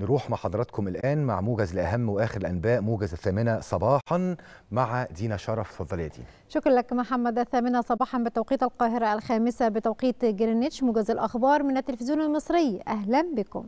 نروح مع حضراتكم الآن مع موجز لأهم وآخر الأنباء موجز الثامنة صباحا مع دينا شرف تفضلي يا دينا شكرا لك محمد الثامنة صباحا بتوقيت القاهرة الخامسة بتوقيت جرينتش موجز الأخبار من التلفزيون المصري أهلا بكم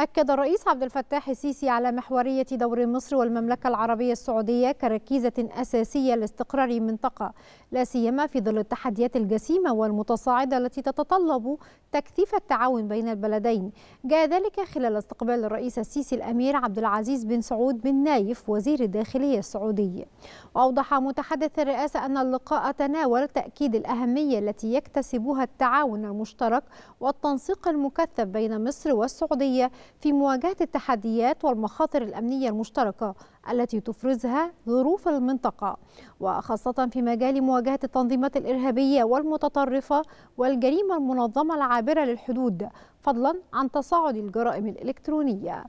أكد الرئيس عبد الفتاح السيسي على محورية دور مصر والمملكة العربية السعودية كركيزة أساسية لاستقرار المنطقة لا سيما في ظل التحديات الجسيمة والمتصاعدة التي تتطلب تكثيف التعاون بين البلدين جاء ذلك خلال استقبال الرئيس السيسي الأمير عبد العزيز بن سعود بن نايف وزير الداخلية السعودي وأوضح متحدث الرئاسة أن اللقاء تناول تأكيد الأهمية التي يكتسبها التعاون المشترك والتنسيق المكثف بين مصر والسعودية في مواجهة التحديات والمخاطر الأمنية المشتركة التي تفرزها ظروف المنطقة وخاصة في مجال مواجهة التنظيمات الإرهابية والمتطرفة والجريمة المنظمة العابرة للحدود فضلا عن تصاعد الجرائم الإلكترونية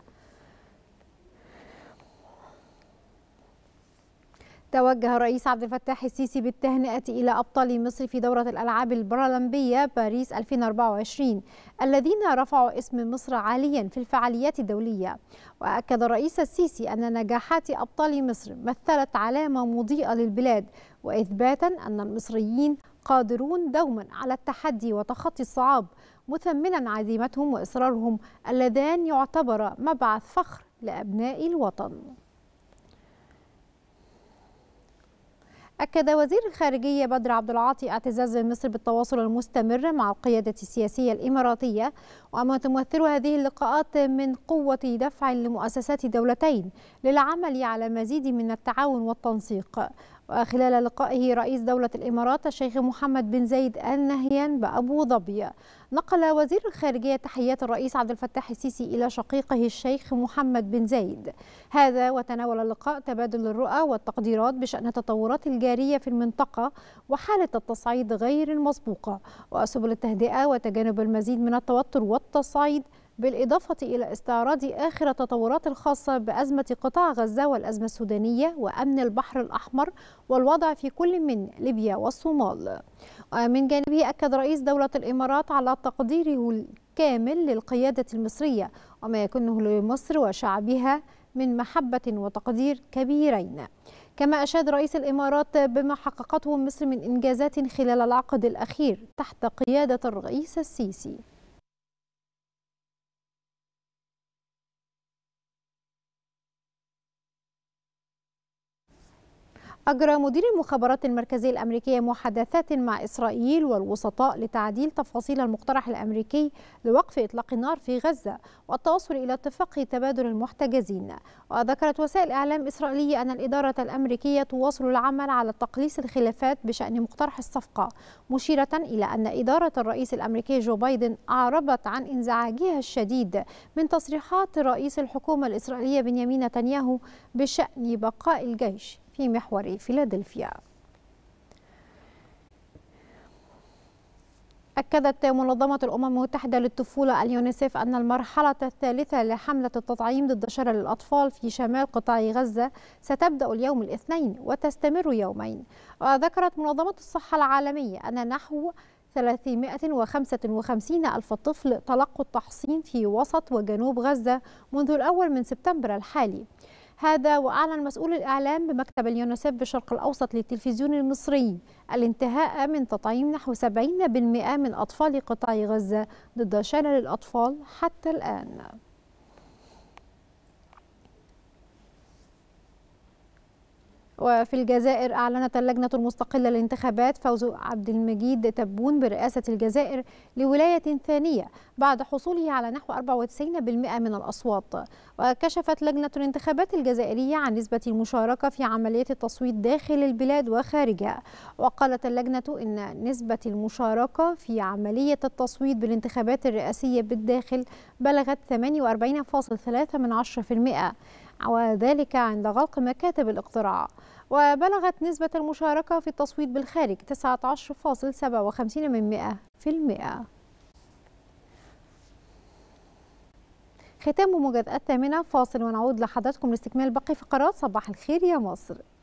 توجه الرئيس عبد الفتاح السيسي بالتهنئة إلى أبطال مصر في دورة الألعاب البارالمبية باريس 2024 الذين رفعوا اسم مصر عاليا في الفعاليات الدولية وأكد الرئيس السيسي أن نجاحات أبطال مصر مثلت علامة مضيئة للبلاد وإثباتا أن المصريين قادرون دوما على التحدي وتخطي الصعاب مثمنا عزيمتهم وإصرارهم اللذان يعتبر مبعث فخر لأبناء الوطن أكد وزير الخارجية بدر عبد العاطي اعتزاز مصر بالتواصل المستمر مع القيادة السياسية الإماراتية وما تمثل هذه اللقاءات من قوة دفع لمؤسسات دولتين للعمل على مزيد من التعاون والتنسيق وخلال لقائه رئيس دولة الإمارات الشيخ محمد بن زايد آل نهيان بأبو ظبي نقل وزير الخارجية تحيات الرئيس عبد الفتاح السيسي إلى شقيقه الشيخ محمد بن زايد هذا وتناول اللقاء تبادل الرؤى والتقديرات بشأن التطورات الجارية في المنطقة وحالة التصعيد غير المسبوقة وسبل التهدئة وتجنب المزيد من التوتر والتصعيد بالإضافة إلى استعراض آخر التطورات الخاصة بأزمة قطاع غزة والأزمة السودانية وأمن البحر الأحمر والوضع في كل من ليبيا والصومال ومن جانبه أكد رئيس دولة الإمارات على تقديره الكامل للقيادة المصرية وما يكنه لمصر وشعبها من محبة وتقدير كبيرين كما أشاد رئيس الإمارات بما حققته مصر من إنجازات خلال العقد الأخير تحت قيادة الرئيس السيسي أجرى مدير المخابرات المركزية الأمريكية محادثات مع إسرائيل والوسطاء لتعديل تفاصيل المقترح الأمريكي لوقف إطلاق النار في غزة والتوصل إلى اتفاق تبادل المحتجزين وذكرت وسائل إعلام إسرائيلية أن الإدارة الأمريكية تواصل العمل على تقليص الخلافات بشأن مقترح الصفقة مشيرة إلى أن إدارة الرئيس الأمريكي جو بايدن أعربت عن انزعاجها الشديد من تصريحات رئيس الحكومة الإسرائيلية بنيامين نتنياهو بشأن بقاء الجيش في محور فيلادلفيا أكدت منظمة الأمم المتحدة للطفولة اليونيسيف أن المرحلة الثالثة لحملة التطعيم ضد شلل الأطفال في شمال قطاع غزة ستبدأ اليوم الاثنين وتستمر يومين وذكرت منظمة الصحة العالمية أن نحو 355 ألف طفل تلقوا التحصين في وسط وجنوب غزة منذ الأول من سبتمبر الحالي هذا وأعلن مسؤول الإعلام بمكتب اليونسف بالشرق الأوسط للتلفزيون المصري الانتهاء من تطعيم نحو 70% من أطفال قطاع غزة ضد شلل الأطفال حتى الآن وفي الجزائر أعلنت اللجنة المستقلة للانتخابات فوز عبد المجيد تبون برئاسة الجزائر لولاية ثانية بعد حصوله على نحو 94% من الأصوات وكشفت لجنة الانتخابات الجزائرية عن نسبة المشاركة في عملية التصويت داخل البلاد وخارجها وقالت اللجنة إن نسبة المشاركة في عملية التصويت بالانتخابات الرئاسية بالداخل بلغت 48.3% وذلك عند غلق مكاتب الاقتراع وبلغت نسبة المشاركة في التصويت بالخارج 19.57% ختام مجازأة الثامنة فاصل ونعود لحضراتكم لاستكمال باقي فقرات صباح الخير يا مصر